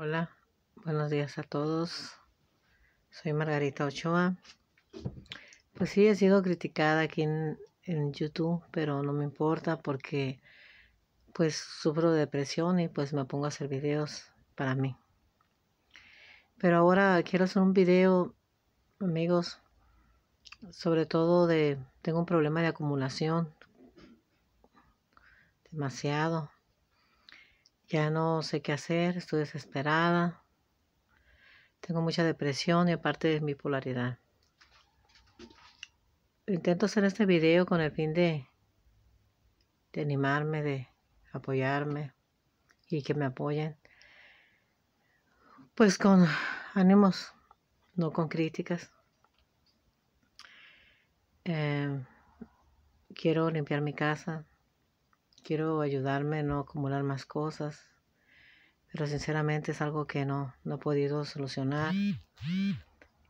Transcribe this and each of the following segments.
Hola, buenos días a todos. Soy Margarita Ochoa. Pues sí, he sido criticada aquí en, YouTube, pero no me importa porque pues sufro de depresión y pues me pongo a hacer videos para mí. Pero ahora quiero hacer un video, amigos, sobre todo de, tengo un problema de acumulación, demasiado, ya no sé qué hacer, estoy desesperada. Tengo mucha depresión y aparte de mi polaridad. Intento hacer este video con el fin de, de animarme, de apoyarme y que me apoyen. Pues con ánimos, no con críticas. Eh, quiero limpiar mi casa, quiero ayudarme a no acumular más cosas, pero sinceramente es algo que no, no he podido solucionar.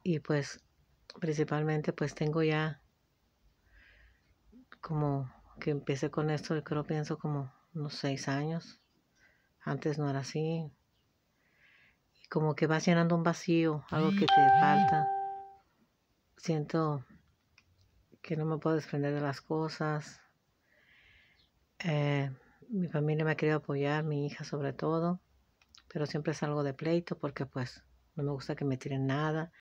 Y pues principalmente pues tengo ya como que empecé con esto, creo pienso como unos seis años. Antes no era así. Y como que vas llenando un vacío, algo que te falta. Siento que no me puedo desprender de las cosas mi familia me ha querido apoyar, mi hija sobre todo, pero siempre salgo de pleito porque pues no me gusta que me tiren nada,